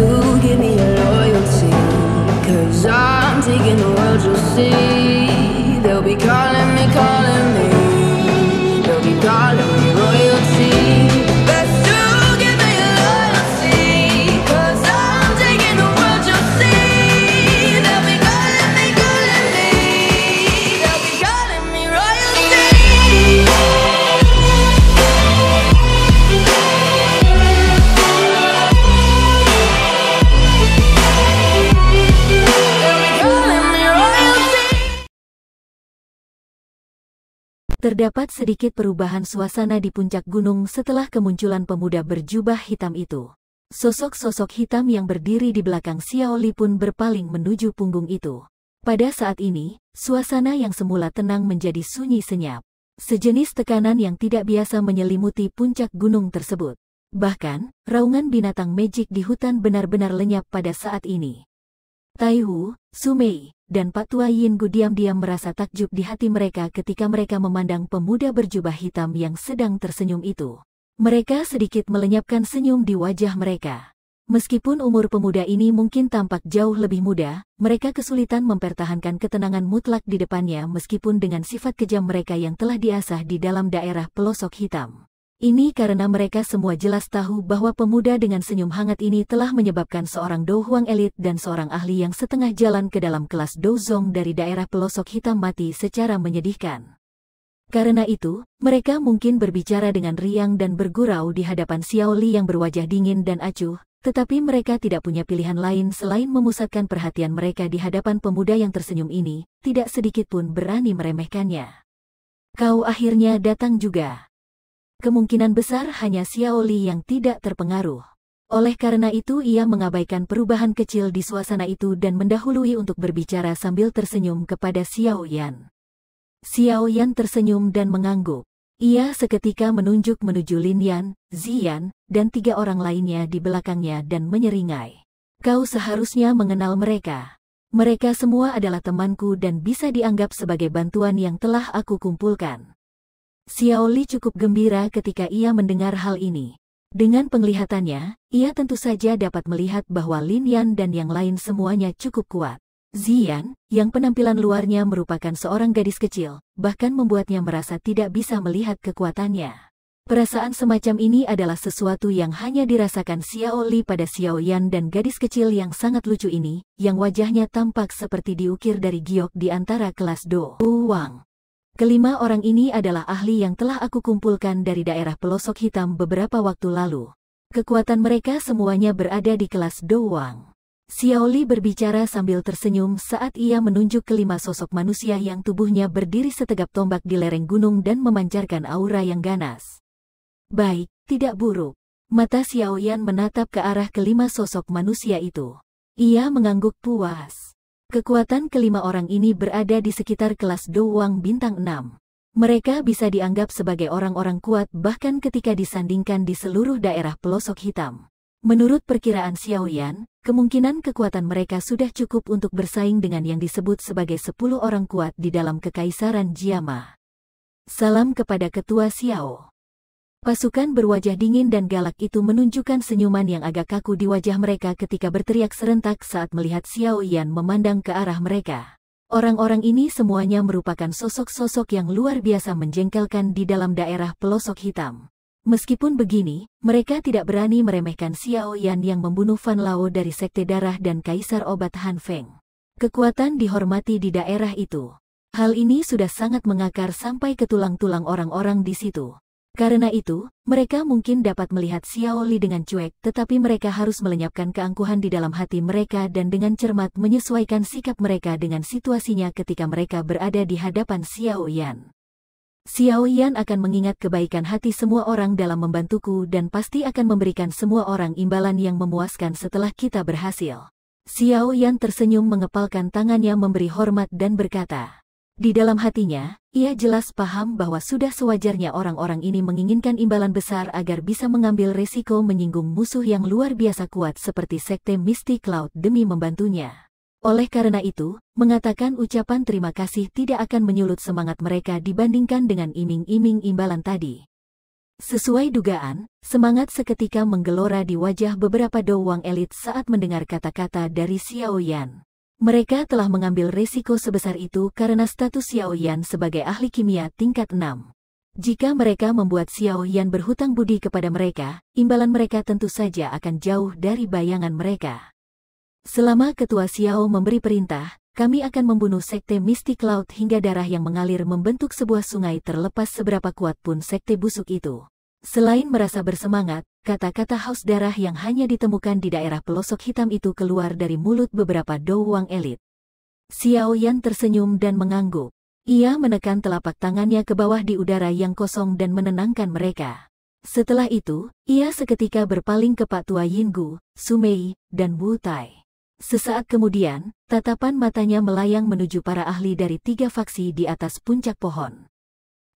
to give me your loyalty. Cause I'm taking the world, you'll see. Terdapat sedikit perubahan suasana di puncak gunung setelah kemunculan pemuda berjubah hitam itu. Sosok-sosok hitam yang berdiri di belakang Xiaoli pun berpaling menuju punggung itu. Pada saat ini, suasana yang semula tenang menjadi sunyi senyap. Sejenis tekanan yang tidak biasa menyelimuti puncak gunung tersebut. Bahkan, raungan binatang magic di hutan benar-benar lenyap pada saat ini. Taihu, Sumei, dan Pak Tua Gu diam-diam merasa takjub di hati mereka ketika mereka memandang pemuda berjubah hitam yang sedang tersenyum itu. Mereka sedikit melenyapkan senyum di wajah mereka. Meskipun umur pemuda ini mungkin tampak jauh lebih muda, mereka kesulitan mempertahankan ketenangan mutlak di depannya meskipun dengan sifat kejam mereka yang telah diasah di dalam daerah pelosok hitam. Ini karena mereka semua jelas tahu bahwa pemuda dengan senyum hangat ini telah menyebabkan seorang Dou elit dan seorang ahli yang setengah jalan ke dalam kelas Dou dari daerah pelosok hitam mati secara menyedihkan. Karena itu, mereka mungkin berbicara dengan riang dan bergurau di hadapan Xiao Li yang berwajah dingin dan acuh, tetapi mereka tidak punya pilihan lain selain memusatkan perhatian mereka di hadapan pemuda yang tersenyum ini, tidak sedikit pun berani meremehkannya. Kau akhirnya datang juga. Kemungkinan besar hanya Xiao Li yang tidak terpengaruh. Oleh karena itu ia mengabaikan perubahan kecil di suasana itu dan mendahului untuk berbicara sambil tersenyum kepada Xiao Yan. Xiao Yan tersenyum dan mengangguk. Ia seketika menunjuk menuju Lin Yan, Zian, dan tiga orang lainnya di belakangnya dan menyeringai. Kau seharusnya mengenal mereka. Mereka semua adalah temanku dan bisa dianggap sebagai bantuan yang telah aku kumpulkan. Xiaoli cukup gembira ketika ia mendengar hal ini. Dengan penglihatannya, ia tentu saja dapat melihat bahwa Lin Yan dan yang lain semuanya cukup kuat. Zian, yang penampilan luarnya merupakan seorang gadis kecil, bahkan membuatnya merasa tidak bisa melihat kekuatannya. Perasaan semacam ini adalah sesuatu yang hanya dirasakan Xiao Li pada Xiao Yan dan gadis kecil yang sangat lucu ini, yang wajahnya tampak seperti diukir dari giok di antara kelas Do Wang. Kelima orang ini adalah ahli yang telah aku kumpulkan dari daerah pelosok hitam beberapa waktu lalu. Kekuatan mereka semuanya berada di kelas Doang. Xiaoli berbicara sambil tersenyum saat ia menunjuk kelima sosok manusia yang tubuhnya berdiri setegap tombak di lereng gunung dan memancarkan aura yang ganas. Baik, tidak buruk. Mata Xiaoyan menatap ke arah kelima sosok manusia itu. Ia mengangguk puas. Kekuatan kelima orang ini berada di sekitar kelas Doang Bintang 6. Mereka bisa dianggap sebagai orang-orang kuat bahkan ketika disandingkan di seluruh daerah pelosok hitam. Menurut perkiraan Xiao Xiaoyan, kemungkinan kekuatan mereka sudah cukup untuk bersaing dengan yang disebut sebagai 10 orang kuat di dalam Kekaisaran Jiama. Salam kepada Ketua Xiao. Pasukan berwajah dingin dan galak itu menunjukkan senyuman yang agak kaku di wajah mereka ketika berteriak serentak saat melihat Xiao Yan memandang ke arah mereka. Orang-orang ini semuanya merupakan sosok-sosok yang luar biasa menjengkelkan di dalam daerah pelosok hitam. Meskipun begini, mereka tidak berani meremehkan Xiao Yan yang membunuh Fan Lao dari Sekte Darah dan Kaisar Obat Han Feng. Kekuatan dihormati di daerah itu. Hal ini sudah sangat mengakar sampai ke tulang-tulang orang-orang di situ. Karena itu, mereka mungkin dapat melihat Xiao Li dengan cuek, tetapi mereka harus melenyapkan keangkuhan di dalam hati mereka dan dengan cermat menyesuaikan sikap mereka dengan situasinya ketika mereka berada di hadapan Xiao Yan. Xiao Yan akan mengingat kebaikan hati semua orang dalam membantuku dan pasti akan memberikan semua orang imbalan yang memuaskan setelah kita berhasil. Xiao Yan tersenyum mengepalkan tangannya memberi hormat dan berkata, di dalam hatinya, ia jelas paham bahwa sudah sewajarnya orang-orang ini menginginkan imbalan besar agar bisa mengambil resiko menyinggung musuh yang luar biasa kuat seperti sekte Misty Cloud demi membantunya. Oleh karena itu, mengatakan ucapan terima kasih tidak akan menyulut semangat mereka dibandingkan dengan iming-iming imbalan tadi. Sesuai dugaan, semangat seketika menggelora di wajah beberapa doang elit saat mendengar kata-kata dari Xiao Yan. Mereka telah mengambil risiko sebesar itu karena status Xiao Yan sebagai ahli kimia tingkat 6. Jika mereka membuat Xiao Yan berhutang budi kepada mereka, imbalan mereka tentu saja akan jauh dari bayangan mereka. Selama ketua Xiao memberi perintah, kami akan membunuh sekte Mystic Cloud hingga darah yang mengalir membentuk sebuah sungai terlepas seberapa kuat pun sekte busuk itu. Selain merasa bersemangat, kata-kata haus darah yang hanya ditemukan di daerah pelosok hitam itu keluar dari mulut beberapa Douwang elit. Xiao Yan tersenyum dan mengangguk. Ia menekan telapak tangannya ke bawah di udara yang kosong dan menenangkan mereka. Setelah itu, ia seketika berpaling ke Pak Tua Yinggu, Sumei, dan Wu Tai. Sesaat kemudian, tatapan matanya melayang menuju para ahli dari tiga faksi di atas puncak pohon.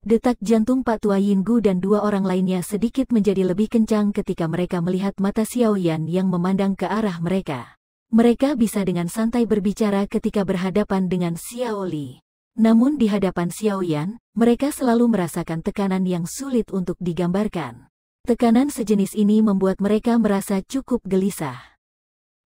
Detak jantung Pak Tua Yinggu dan dua orang lainnya sedikit menjadi lebih kencang ketika mereka melihat mata Xiao Yan yang memandang ke arah mereka. Mereka bisa dengan santai berbicara ketika berhadapan dengan Xiao Li, Namun di hadapan Xiao Yan, mereka selalu merasakan tekanan yang sulit untuk digambarkan. Tekanan sejenis ini membuat mereka merasa cukup gelisah.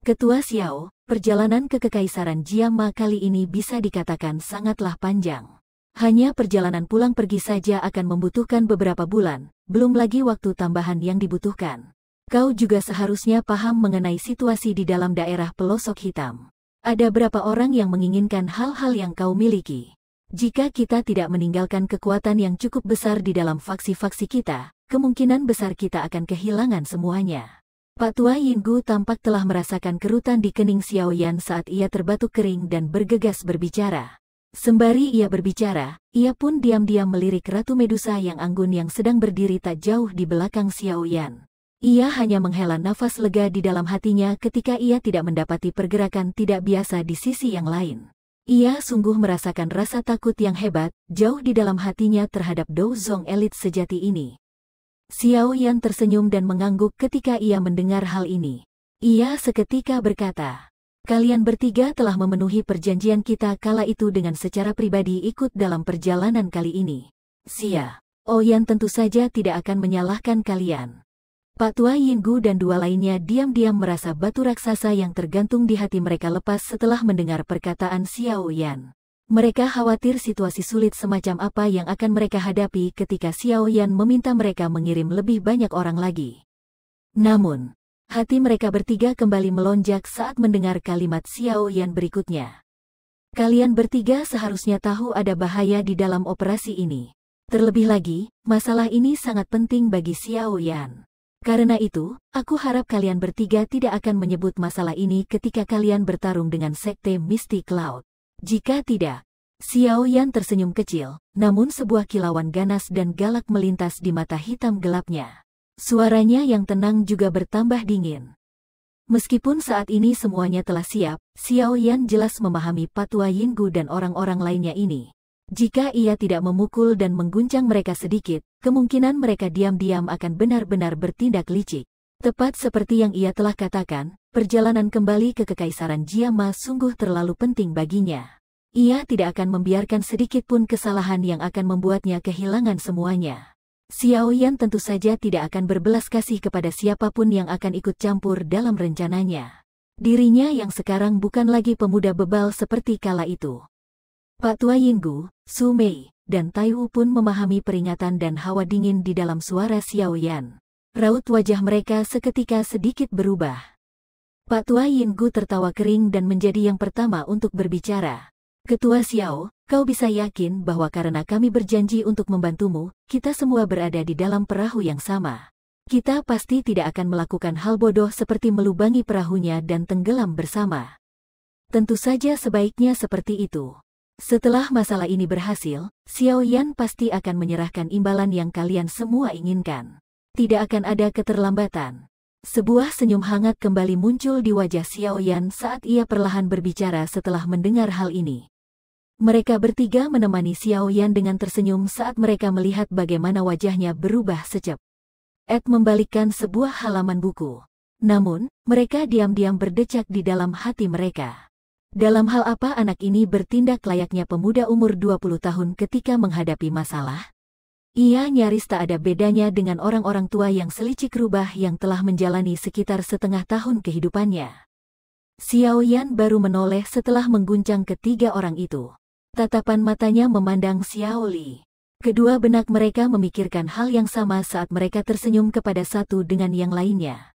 Ketua Xiao, perjalanan ke Kekaisaran Jiama kali ini bisa dikatakan sangatlah panjang. Hanya perjalanan pulang pergi saja akan membutuhkan beberapa bulan, belum lagi waktu tambahan yang dibutuhkan. Kau juga seharusnya paham mengenai situasi di dalam daerah pelosok hitam. Ada berapa orang yang menginginkan hal-hal yang kau miliki. Jika kita tidak meninggalkan kekuatan yang cukup besar di dalam faksi-faksi kita, kemungkinan besar kita akan kehilangan semuanya. Pak Tua Yinggu tampak telah merasakan kerutan di kening Xiaoyan saat ia terbatuk kering dan bergegas berbicara. Sembari ia berbicara, ia pun diam-diam melirik Ratu Medusa yang anggun yang sedang berdiri tak jauh di belakang Xiao Yan. Ia hanya menghela nafas lega di dalam hatinya ketika ia tidak mendapati pergerakan tidak biasa di sisi yang lain. Ia sungguh merasakan rasa takut yang hebat, jauh di dalam hatinya terhadap Dou Zong elit sejati ini. Xiao Yan tersenyum dan mengangguk ketika ia mendengar hal ini. Ia seketika berkata, Kalian bertiga telah memenuhi perjanjian kita kala itu dengan secara pribadi ikut dalam perjalanan kali ini. Sia, Oyan oh tentu saja tidak akan menyalahkan kalian. Pak Tua Gu dan dua lainnya diam-diam merasa batu raksasa yang tergantung di hati mereka lepas setelah mendengar perkataan Xiao Yan. Mereka khawatir situasi sulit semacam apa yang akan mereka hadapi ketika Xiao Yan meminta mereka mengirim lebih banyak orang lagi. Namun, Hati mereka bertiga kembali melonjak saat mendengar kalimat Xiao Yan berikutnya. Kalian bertiga seharusnya tahu ada bahaya di dalam operasi ini. Terlebih lagi, masalah ini sangat penting bagi Xiao Yan. Karena itu, aku harap kalian bertiga tidak akan menyebut masalah ini ketika kalian bertarung dengan Sekte Mystic Cloud. Jika tidak, Xiao Yan tersenyum kecil, namun sebuah kilauan ganas dan galak melintas di mata hitam gelapnya. Suaranya yang tenang juga bertambah dingin. Meskipun saat ini semuanya telah siap, Xiao Yan jelas memahami patwa Yinggu dan orang-orang lainnya ini. Jika ia tidak memukul dan mengguncang mereka sedikit, kemungkinan mereka diam-diam akan benar-benar bertindak licik. Tepat seperti yang ia telah katakan, perjalanan kembali ke Kekaisaran Jiama sungguh terlalu penting baginya. Ia tidak akan membiarkan sedikitpun kesalahan yang akan membuatnya kehilangan semuanya. Xiao Yan tentu saja tidak akan berbelas kasih kepada siapapun yang akan ikut campur dalam rencananya. Dirinya yang sekarang bukan lagi pemuda bebal seperti kala itu. Pak Tua Yinggu, Su Mei, dan Tai Wu pun memahami peringatan dan hawa dingin di dalam suara Xiao Yan. Raut wajah mereka seketika sedikit berubah. Pak Tua Yinggu tertawa kering dan menjadi yang pertama untuk berbicara. Ketua Xiao, Kau bisa yakin bahwa karena kami berjanji untuk membantumu, kita semua berada di dalam perahu yang sama. Kita pasti tidak akan melakukan hal bodoh seperti melubangi perahunya dan tenggelam bersama. Tentu saja sebaiknya seperti itu. Setelah masalah ini berhasil, Xiao Yan pasti akan menyerahkan imbalan yang kalian semua inginkan. Tidak akan ada keterlambatan. Sebuah senyum hangat kembali muncul di wajah Xiao Yan saat ia perlahan berbicara setelah mendengar hal ini. Mereka bertiga menemani Xiao Yan dengan tersenyum saat mereka melihat bagaimana wajahnya berubah sejuk. Ed membalikkan sebuah halaman buku. Namun, mereka diam-diam berdecak di dalam hati mereka. Dalam hal apa anak ini bertindak layaknya pemuda umur 20 tahun ketika menghadapi masalah? Ia nyaris tak ada bedanya dengan orang-orang tua yang selicik rubah yang telah menjalani sekitar setengah tahun kehidupannya. Xiao Yan baru menoleh setelah mengguncang ketiga orang itu. Tatapan matanya memandang Xiaoli. Kedua benak mereka memikirkan hal yang sama saat mereka tersenyum kepada satu dengan yang lainnya.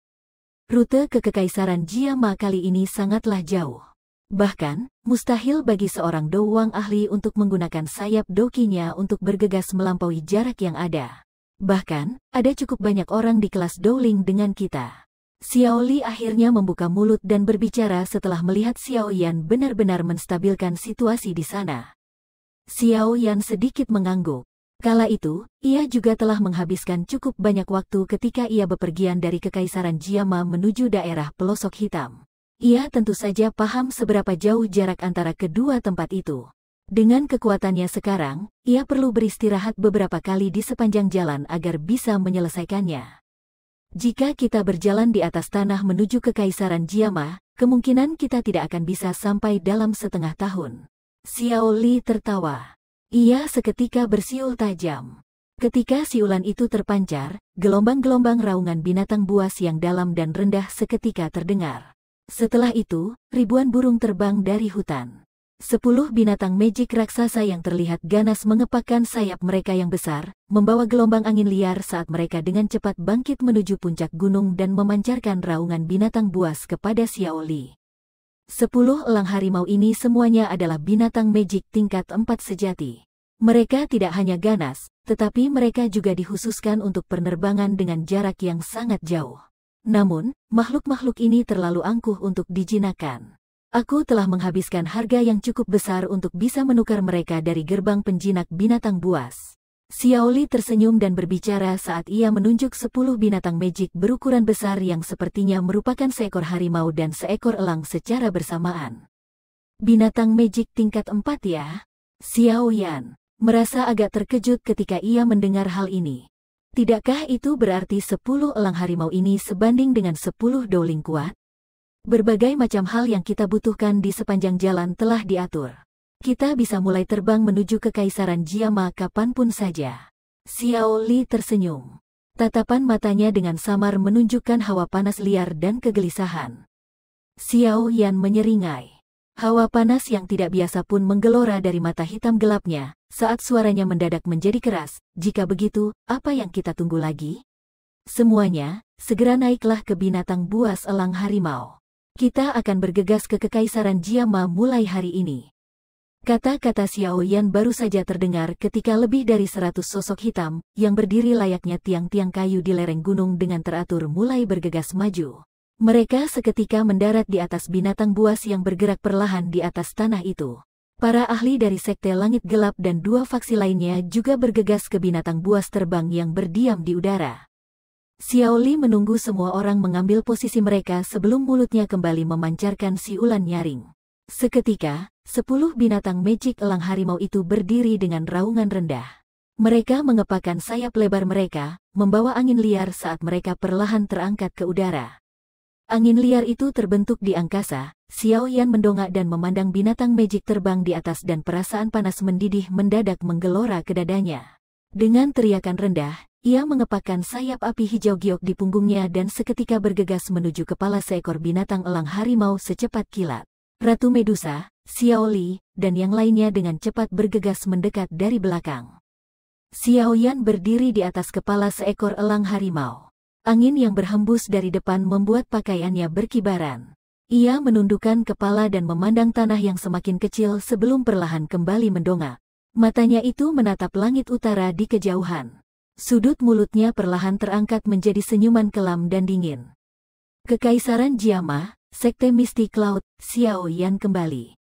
Rute ke Kekaisaran Jiama kali ini sangatlah jauh. Bahkan, mustahil bagi seorang Douwang ahli untuk menggunakan sayap dokinya untuk bergegas melampaui jarak yang ada. Bahkan, ada cukup banyak orang di kelas Dowling dengan kita. Xiao Li akhirnya membuka mulut dan berbicara setelah melihat Xiao Yan benar-benar menstabilkan situasi di sana. Xiao Yan sedikit mengangguk. Kala itu, ia juga telah menghabiskan cukup banyak waktu ketika ia bepergian dari Kekaisaran Jiama menuju daerah pelosok hitam. Ia tentu saja paham seberapa jauh jarak antara kedua tempat itu. Dengan kekuatannya sekarang, ia perlu beristirahat beberapa kali di sepanjang jalan agar bisa menyelesaikannya. Jika kita berjalan di atas tanah menuju kekaisaran Jiama, kemungkinan kita tidak akan bisa sampai dalam setengah tahun. Xiao Li tertawa. Ia seketika bersiul tajam. Ketika siulan itu terpancar, gelombang-gelombang raungan binatang buas yang dalam dan rendah seketika terdengar. Setelah itu, ribuan burung terbang dari hutan. Sepuluh binatang magic raksasa yang terlihat ganas mengepakkan sayap mereka yang besar, membawa gelombang angin liar saat mereka dengan cepat bangkit menuju puncak gunung dan memancarkan raungan binatang buas kepada Xiaoli. Li. Sepuluh elang harimau ini semuanya adalah binatang magic tingkat empat sejati. Mereka tidak hanya ganas, tetapi mereka juga dikhususkan untuk penerbangan dengan jarak yang sangat jauh. Namun, makhluk-makhluk ini terlalu angkuh untuk dijinakan. Aku telah menghabiskan harga yang cukup besar untuk bisa menukar mereka dari gerbang penjinak binatang buas. Xiaoli tersenyum dan berbicara saat ia menunjuk sepuluh binatang magic berukuran besar yang sepertinya merupakan seekor harimau dan seekor elang secara bersamaan. Binatang magic tingkat empat ya? Xiao Yan merasa agak terkejut ketika ia mendengar hal ini. Tidakkah itu berarti sepuluh elang harimau ini sebanding dengan sepuluh doling kuat? Berbagai macam hal yang kita butuhkan di sepanjang jalan telah diatur. Kita bisa mulai terbang menuju kekaisaran Jiama kapanpun saja. Xiao Li tersenyum. Tatapan matanya dengan samar menunjukkan hawa panas liar dan kegelisahan. Xiao Yan menyeringai. Hawa panas yang tidak biasa pun menggelora dari mata hitam gelapnya, saat suaranya mendadak menjadi keras, jika begitu, apa yang kita tunggu lagi? Semuanya, segera naiklah ke binatang buas elang harimau. Kita akan bergegas ke Kekaisaran Jiama mulai hari ini. Kata-kata Xiao Yan baru saja terdengar ketika lebih dari seratus sosok hitam yang berdiri layaknya tiang-tiang kayu di lereng gunung dengan teratur mulai bergegas maju. Mereka seketika mendarat di atas binatang buas yang bergerak perlahan di atas tanah itu. Para ahli dari Sekte Langit Gelap dan dua faksi lainnya juga bergegas ke binatang buas terbang yang berdiam di udara. Xiaoli menunggu semua orang mengambil posisi mereka sebelum mulutnya kembali memancarkan siulan nyaring. Seketika, sepuluh binatang magic elang harimau itu berdiri dengan raungan rendah. Mereka mengepakkan sayap lebar mereka, membawa angin liar saat mereka perlahan terangkat ke udara. Angin liar itu terbentuk di angkasa, Xiao Yan mendongak dan memandang binatang magic terbang di atas dan perasaan panas mendidih mendadak menggelora ke dadanya. Dengan teriakan rendah, ia mengepakkan sayap api hijau giok di punggungnya dan seketika bergegas menuju kepala seekor binatang elang harimau secepat kilat. Ratu Medusa, Xiaoli, dan yang lainnya dengan cepat bergegas mendekat dari belakang. Xiaoyan berdiri di atas kepala seekor elang harimau. Angin yang berhembus dari depan membuat pakaiannya berkibaran. Ia menundukkan kepala dan memandang tanah yang semakin kecil sebelum perlahan kembali mendongak. Matanya itu menatap langit utara di kejauhan. Sudut mulutnya perlahan terangkat menjadi senyuman kelam dan dingin. Kekaisaran Jiamah, Sekte Mistik Laut, Xiao Yan kembali.